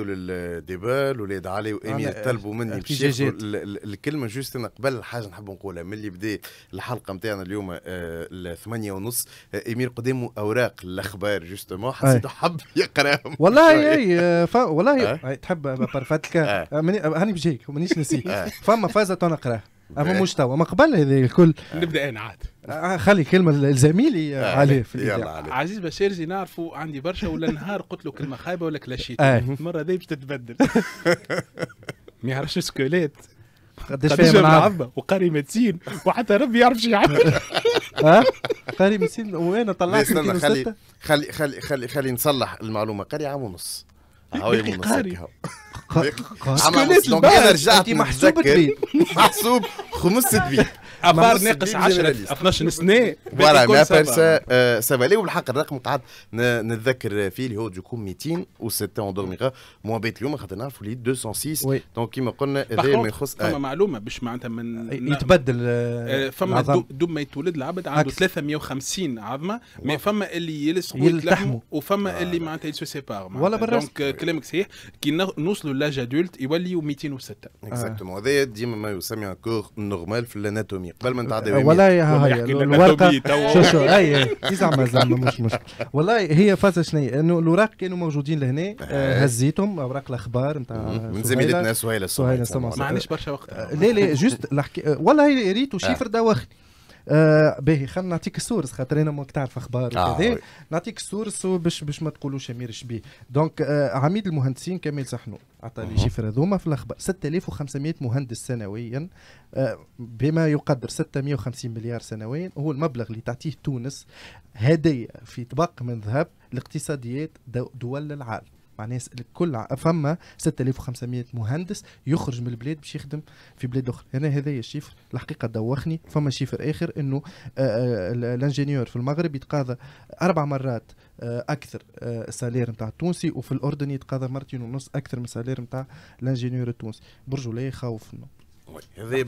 وللديبال ولاد علي وامير طلبوا مني باش الكلمه جوست انا قبل حاجه نحب نقولها من اللي بدا الحلقه نتاعنا اليوم آه، الثمانية ونص امير آه، قدموا اوراق الاخبار جوستومون حسيت حب يقراهم والله اي والله تحب بارفاتك آه، هاني بجيك مانيش نسيت فما فازه تو نقراها اما إيه. مستوى ما قبل هذا الكل نبدا انا عاد آه، خلي كلمه لزميلي آه. آه، علي في يلا علي. عزيز بشيرزي نعرفوا عندي برشا ولا نهار قلت له كلمه خايبه ولا كلاشيت المره آه. هذه باش تتبدل ما يعرفش سكوليت قداش من عظمه وقاري ماتسين وحتى ربي يعرف شو يعمل ها قاري ماتسين وانا طلعت خلي خلي خلي خلي خلي نصلح المعلومه قاري عام ونص هاو قاري شكون رجعت محسوب محسوب خمس دقائق افار ناقص 10 12 سنه فوالا ما بيرسا آه، سافالي وبالحق الرقم تعاد نتذكر فيه اللي هو دوكو 206 موان بيت اليوم خاطر نعرفوا اللي 206 دونك كيما قلنا هذا ما يخص فما آه. معلومه باش معناتها من يتبدل آه، فما دوب ما يتولد العبد عنده 350 عظمه مي فما اللي يلصقوا يتلحموا وفما اللي معناتها يسو سيبار ولا بالراس دونك euh, كلامك صحيح كي نوصلوا لاج ادولت يوليوا 206 اكزاكتومون هذا ديما ما يسمى كور نورمال في الاناتومي قبل طيب. ما تعدي ولا هي هاي الورقه شو شو اي زعما زعما مش مش والله هي فازه شنيا انه الوراق كانوا موجودين لهنا آه، إيه. هزيتهم اوراق الاخبار نتاع من زميلتنا سهيله سهيله ما عنديش برشا وقت لا لا جوست والله ريتو شيفر آه. دواخلي آه باهي خلينا نعطيك السورس خاطر انا ماك تعرف اخبار آه، وكذا آه نعطيك السورس باش باش ما تقولوش امير شبيه دونك آه عميد المهندسين كامل صحنو عطى لي شيفر هذوما في الاخبار 6500 مهندس سنويا آه بما يقدر 650 مليار سنويا هو المبلغ اللي تعطيه تونس هديه في طبق من ذهب لاقتصاديات دول العالم معناها الكل فما 6500 مهندس يخرج من البلاد باش يخدم في بلاد اخرى انا هذا هذايا الشيفر الحقيقه دوخني فما شيفر اخر انه آه، آه، الانجينيور في المغرب يتقاضى اربع مرات آه، اكثر السالير نتاع التونسي وفي الاردن يتقاضى مرتين ونص اكثر من السالير نتاع الانجينيور التونسي يخوف خوفنا هذا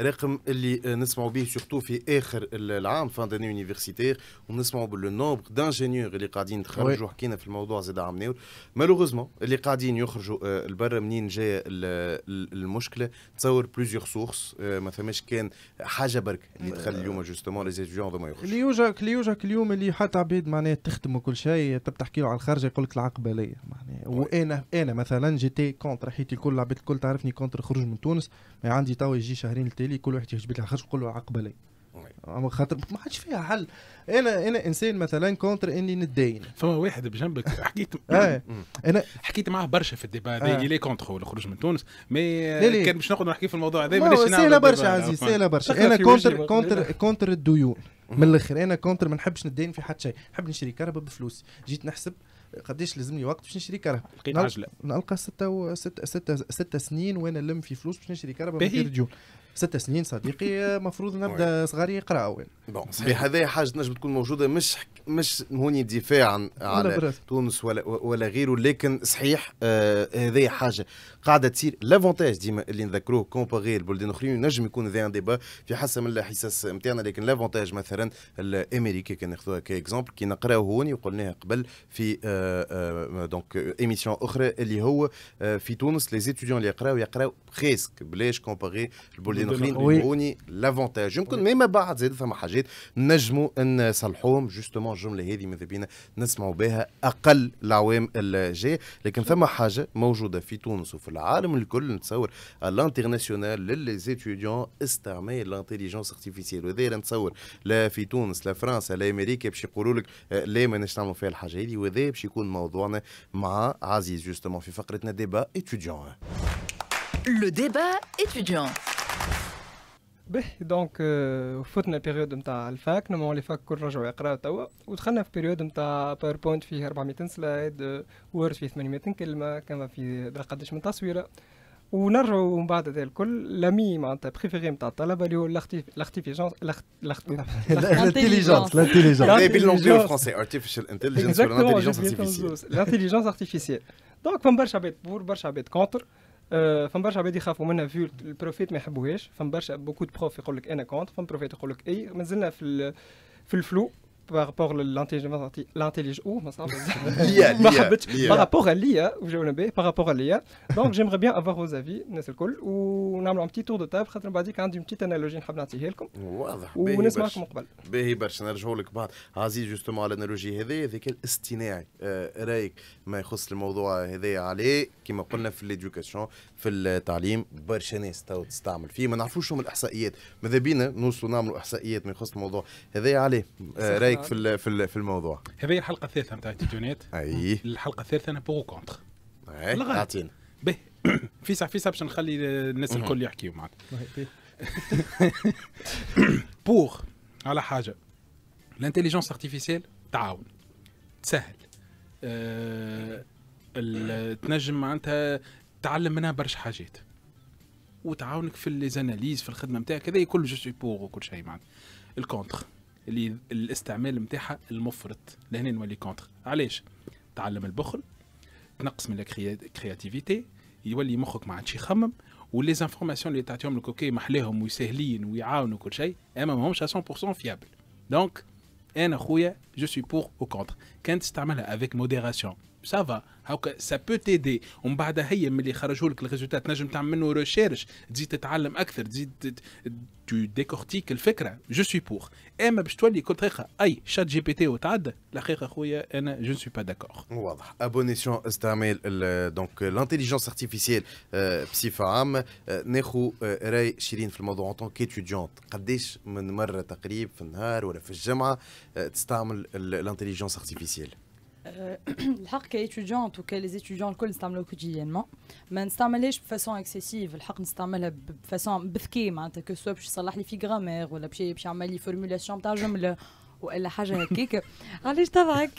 رقم اللي آه، نسمعوا به سورتو في اخر العام فان داني يونيفرسيتير ونسمعوا باللو نومبر دانجينيور اللي قاعدين تخرجوا حكينا في الموضوع زاد عام مالوغوزمون اللي قاعدين يخرجوا آه، لبرا منين جايه المشكله تصور بليزيور سورس آه، ما فماش كان حاجه برك اللي تخلي اليوم جوستومون لي زيتيون هذوما يخرجوا اللي يوجعك اللي يوجعك اليوم اللي حتى عبيد معناها تخدم وكل شيء تحكي على الخارج يقول لك العقبه ليا معناها وانا انا مثلا جيتي كونتر حيت الكل العباد الكل تعرفني كونتر خروج من تونس يعني عندي توا يجي شهرين التالي كل واحد يجبد خرج نقول له عقب اما خاطر ما حدش فيها حل انا انا انسان مثلا كونتر اني نتداين فما واحد بجنبك حكيت آه. انا حكيت معاه برشا في الديبا هذا آه. لي كونتر الخروج من تونس مي كان باش نقعد نحكي في الموضوع هذا مانيش سهله برشا عزيز سهله برشا انا كونتر كونتر كونتر الديون من الاخر انا كونتر ما نحبش نتداين في حد شيء نحب نشري كهرباء بفلوسي جيت نحسب قداش لازمني وقت باش نشري كرهبه لقيت عجله نلقى ستة, و... ستة, ستة, ستة سنين وانا نلم في فلوس باش نشري كرهبه من غير ديون ست سنين صديقي المفروض آه، نبدا صغاري يقراوا بون صحيح هذا حاجه تنجم تكون موجوده مش مش هوني دفاعا على تونس ولا ولا غيره لكن صحيح آه هذه حاجه قاعده تصير لافونتاج ديما اللي نذكروه كومباري البلدان الاخرين نجم يكون ذا ان ديبا في حسب من الحساس نتاعنا لكن لافونتاج مثلا الامريكي كان ناخذوها كاكزومبل كي نقراو هوني وقلناها قبل في آه آه دونك ايميسيون اخرى اللي هو آه، في تونس لي زيتيديون اللي يقراو يقراو بريسك بلاش كومباري البلدان داخلين يبغوني لافونتاج يمكن ما بعد زاد ثم حاجات نجموا نصلحوهم جوستومون الجمله هذه ماذا بينا نسمعوا بها اقل العوام الجايه لكن ثم حاجه موجوده في تونس وفي العالم الكل نتصور الانترناسيونال للزيتيديون استعمال الانتيليجونس ارتيفيسيال وهذا نتصور لا في تونس لا فرنسا لا امريكا باش يقولوا لك آه، لا ما نعملوا فيها الحاجه هذه وهذا باش يكون موضوعنا مع عزيز جوستومون في فقرتنا ديبا اتيديون Le débat étudiant. به دونك فتنا بيريود نتاع الفاك نمو لي فاك كل رجعوا يقراو توا ودخلنا في بيريود نتاع باوربوينت فيه 400 سلايد وورد فيه 800 كلمه كما في قداش من تصويره ونرجعوا من بعد هذا الكل لامي معناتها بريفيري نتاع الطلبه اللي هو لارتيفيجونس لانتيليجونس لانتيليجونس والفرونسي ارتيفيشال انتليجنس ولا انتليجونس ارتيفيسيال لانتيليجونس ارتيفيسيال دونك فما برشا عباد بور برشا عباد كونتر فما برشا عباد يخافوا منها في البروفيت ما يحبوهاش فما برشا بوكو دو بروف يقول لك انا كونت فما بروفيت يقول لك اي مازلنا في في الفلو بارابور للانتيليج او ما صعب ما حبتش بارابور ليا وجاونا به بارابور ليا دونك جيمري بيان افوار فوز افي الناس الكل ونعملوا ان بتي تور دو تاب خاطر بعديك عندي بتيت انالوجي نحب نعطيها لكم واضح ونسمعكم قبل باهي برشا نرجعوا لك بعد عزيز جوستومون على الانالوجي هذايا هذاك الاصطناعي رايك ما يخص الموضوع هذايا عليه كما قلنا في ليدوكاسيون في التعليم برشا ناس تو تستعمل فيه ما نعرفوش شنو الاحصائيات ماذا بينا نوصلوا نعملوا احصائيات ما يخص الموضوع هذايا عليه رايك رايك آه. في في في الموضوع؟ هذه الحلقه الثالثه نتاع تيجونيت اي الحلقه الثالثه انا بوغ كونتر اعطينا به في ساعه في ساعه باش نخلي الناس الكل يحكيوا معك بوغ على حاجه الانتليجنس ارتيفيسيال تعاون تسهل أه تنجم معناتها تعلم منها برشا حاجات وتعاونك في ليزاناليز في الخدمه نتاعك هذا كل جو سوي بوغ وكل شيء معناتها الكونتر اللي الاستعمال نتاعها المفرط لهنا نولي كونتر علاش تعلم البخل تنقص من الكرياتيفيتي يولي مخك ما عادش يخمم ولي زانفورماسيون اللي تعطيهم لك اوكي محلاهم ويسهلين ويعاونوا كل شيء اما ماهمش 100% فيابل دونك انا خويا جو سوي بور او كونتر كان تستعملها افيك موديراسيون سافا هاكا سا بو تيدي ومن بعدها هي ملي خرجوا لك الريزولتات تنجم تعمل منه ريشيرش تزيد تتعلم اكثر تزيد تو ديكورتيك الفكره جو سوي بور اما باش تولي كل دقيقه اي شات جي بي تي وتعدى الحقيقه خويا انا جو سوي با داكور واضح ابونيسيون استعمال دونك لانتيليجونس ارتيفيسيال بصفه عامه ناخو راي شيرين في الموضوع اون كيتيديونت قداش من مره تقريب في النهار ولا في الجمعه تستعمل لانتيليجونس ارتيفيسيال Euh, le حق étudiant en tout cas les étudiants le connaissent le quotidiennement mais n'stamelish de façon excessive le حق n'stamelha de façon بذكي معناتها que soit pour changer les figures ou là pour changer les formulation de ta jumelle والا حاجه هكيك علاش تضحك؟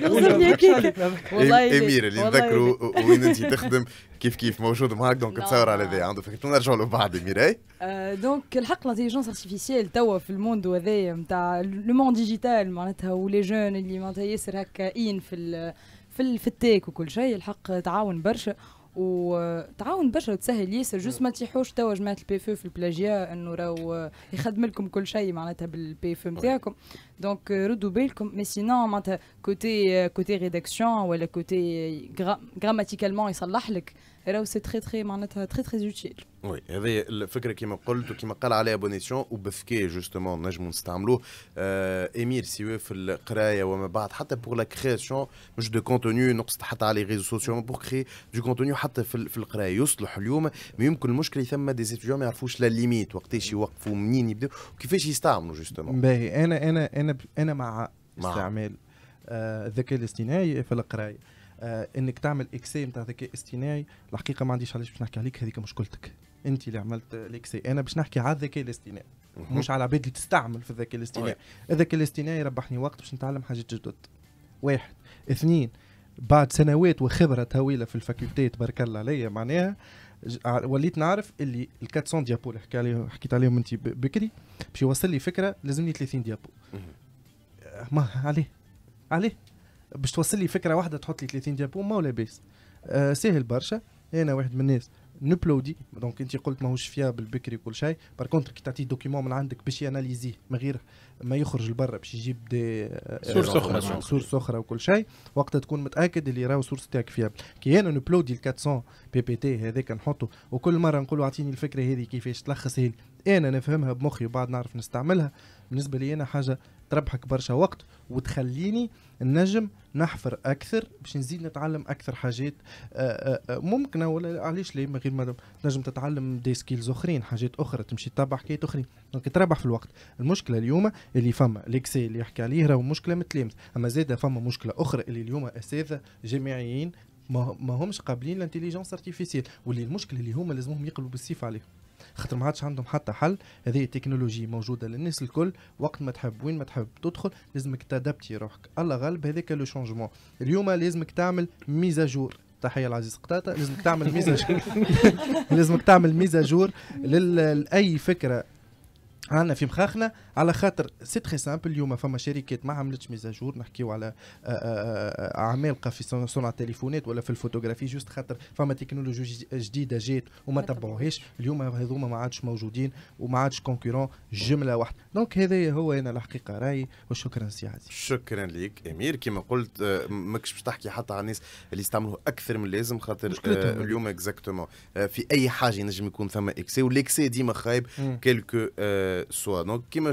يخزرني هكيك والله امير اللي نذكره وين انت تخدم كيف كيف موجود معك دونك تصور على ذا عنده فكره نرجعوا له بعد امير آه، دونك الحق لانتيليجونس ارتيفيسيال توا في الموند هذايا نتاع لو موند ديجيتال معناتها ولي جون اللي معناتها ياسر هكاين في في التيك وكل شيء الحق تعاون برشا وتعاون برشا وتسهل ياسر جوست ما تيحوش توا جماعه البي اف في البلاجيا انه راهو يخدم لكم كل شيء معناتها بالبي اف نتاعكم دونك euh, ردوا بالكم مي سينو معناتها كوتي كوتي ريداكسيون ولا كوتي جراماتيكالمون يصلح لك راهو سي تري تري معناتها تري تري اوتيل وي هذه الفكره كما قلت وكما قال عليها بونيسيون وبفكي جوستومون نجمو نستعملوه آه امير سواء في القرايه وما بعد حتى بور لا كرياسيون مش دو كونتوني نقصد حتى على لي ريزو سوسيو بور كري دو كونتوني حتى في, في القرايه يصلح اليوم مي يمكن المشكله ثم دي ستوديون ما يعرفوش لا ليميت وقتاش يوقفوا منين يبداو وكيفاش يستعملوا جوستومون باهي انا انا انا انا مع استعمال آه، الذكاء آه الاصطناعي في القرايه آه انك تعمل اكسي نتاع ذكاء اصطناعي الحقيقه ما عنديش علاش باش نحكي عليك هذيك مشكلتك انت اللي عملت الاكسي انا باش نحكي على الذكاء الاصطناعي مش على العباد اللي تستعمل في الذكاء الاصطناعي الذكاء الاصطناعي ربحني وقت باش نتعلم حاجات جدد واحد اثنين بعد سنوات وخبره طويله في الفاكولتي تبارك الله عليا معناها وليت نعرف اللي ال 400 ديابو اللي حكي عليهم حكيت عليهم انت بكري باش يوصل لي فكره لازمني 30 ديابو ما عليه عليه باش توصل لي فكره واحده تحط لي 30 ديابو ما ولا بيس ساهل برشا انا واحد من الناس نبلودي دونك انت قلت ماهوش فيابل بكري وكل شيء بار كونتر كي تعطي دوكيمون من عندك باش ياناليزيه من غير ما يخرج لبرا باش يجيب دي سورس آه، اخرى سورس اخرى وكل شيء وقتها تكون متاكد اللي راهو سورس تاعك فيابل كي انا نبلودي ال 400 بي بي تي هذاك نحطه وكل مره نقول اعطيني الفكره هذه كيفاش تلخص هي انا نفهمها بمخي وبعد نعرف نستعملها بالنسبه لي انا حاجه تربحك برشا وقت وتخليني نجم نحفر اكثر باش نزيد نتعلم اكثر حاجات آه، آه، آه، ممكنه ولا علاش ليه من غير ما تنجم تتعلم دي سكيلز اخرين حاجات اخرى تمشي تتبع حكايات اخرين دونك تربح في الوقت المشكله اليوم اللي فما ليكسي اللي يحكي عليه راهو مشكله متلامس اما زاد فما مشكله اخرى اللي اليوم اساتذه جامعيين ما همش قابلين لانتيليجونس ارتيفيسيل واللي المشكله اللي هما لازمهم يقلبوا بالسيف عليهم خاطر ما عادش عندهم حتى حل هذه التكنولوجي موجوده للناس الكل وقت ما تحب وين ما تحب تدخل لازمك تادبتي روحك الله غالب هذاك لو شونجمون اليوم لازمك تعمل ميزاجور تحيه لعزيز قطاطا لازمك تعمل ميزاجور لازمك تعمل ميزاجور لاي فكره عندنا في مخاخنا على خاطر سي تري سامبل اليوم فما شركات ما عملتش ميزاجور نحكيو على آه، آه، آه، عمالقه في صنع التليفونات ولا في الفوتوغرافي جوست خاطر فما تكنولوجي جديده جات وما تبعوهاش اليوم هذوما ما عادش موجودين وما عادش كونكورون جمله واحده دونك هذا هو انا الحقيقه رايي وشكرا سي عزيز شكرا ليك امير كما قلت ماكش باش تحكي حتى على الناس اللي يستعملوا اكثر من اللازم خاطر اليوم اكزاكتومون في اي حاجه ينجم يكون ثم اكسي والاكسي ديما خايب كيلكو سوا دونك كيما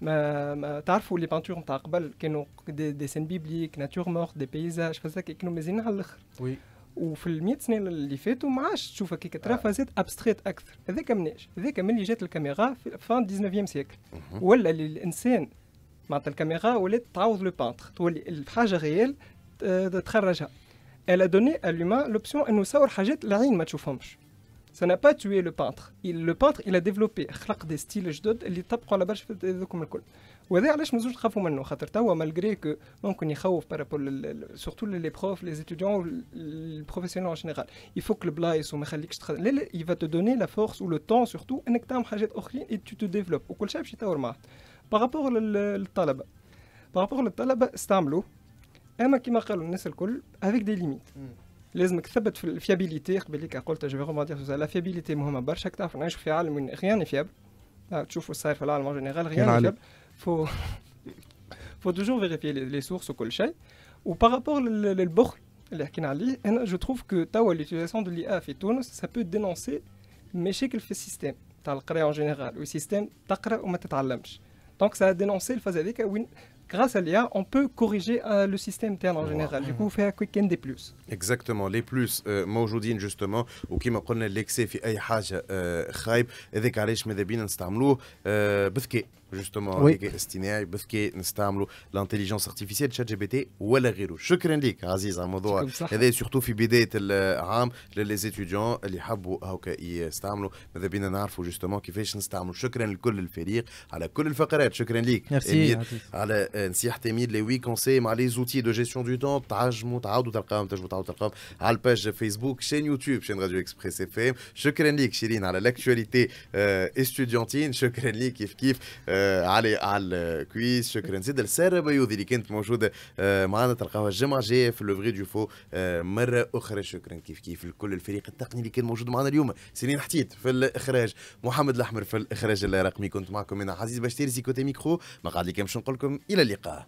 ما, ما تعرفوا لي بانتور نتاع قبل كانوا دي ديسين بيبليك ناتور مورت دي بيزاج فازاك كانوا مازالين على الاخر وي وفي ال 100 سنه اللي فاتوا ما عادش تشوف هكاك ترى آه. فازات ابستريت اكثر هذاك مناش هذاك من اللي جات الكاميرا في فان 19 سيكل ولا اللي الانسان معناتها الكاميرا ولات تعوض لو بانتر تولي الحاجه غيال تخرجها الا دوني الوما لوبسيون انه يصور حاجات العين ما تشوفهمش ça n'a pas tué le peintre. le peintre, il a développé des styles jdod li tabqou ala barche fait dhoukoum l'kol. Wadi alash le tkhafou manno, khater tawa malgré que on kouni khawouf par rapport surtout les profs, les étudiants, les professionnels en général. Il faut que le blaï sou mekhalik jtkhafou. Il va te donner la force ou le temps surtout, en ektam khajet okhri et tu te développes. Ou kol chab chita ou rmaat. Par rapport au talab, par rapport au talab, stamlo, ama kima khalou nnes l'kol avec des limites. Hmm il faut toujours vérifier les sources au l'on ou par rapport à je trouve que l'utilisation de ça peut dénoncer mais je qu'il fait système le système donc ça a dénoncé le fait grâce à l'IA, on peut corriger euh, le système interne en général. Du coup, vous mmh. faites un quick end des plus. Exactement. Les plus, euh, moi aujourd'hui, justement, ou qui m'a l'excès, il y a des choses qui sont très et des que qui sont très bien, et des euh, جوستومون oui. الذكاء الاصطناعي بس كي نستعملوا لانتيليجونس ارتيفيسيال تشات جي بي تي ولا غيره شكرا لك عزيز على الموضوع هذا سورتو في بدايه العام للي اللي حبوا هاكا يستعملوا ماذا بينا نعرفوا جوستومون كيفاش نستعملوا شكرا لكل الفريق على كل الفقرات شكرا لك على نصيحه امير لي وي كونسي مع لي زوتي دو جيستيون دو تون تعجموا تعاودوا تلقاهم تعجموا تعاودوا تلقاهم على الباج فيسبوك شين يوتيوب شين راديو اكسبريس اف ام شكرا لك شيرين على لاكتواليتي استوديونتين شكرا لك كيف كيف أه علي على الكويس شكرا زيد لساره بيوذي اللي كانت موجوده آه، معنا تلقاوها الجمعه الجايه في لوفغي جوفو آه، مره اخرى شكرا كيف كيف لكل الفريق التقني اللي كان موجود معنا اليوم سيرين حتيت في الاخراج محمد الاحمر في الاخراج الرقمي كنت معكم انا عزيز بشتيري كوتي ميكرو ما قاعد لي كان باش نقول لكم الى اللقاء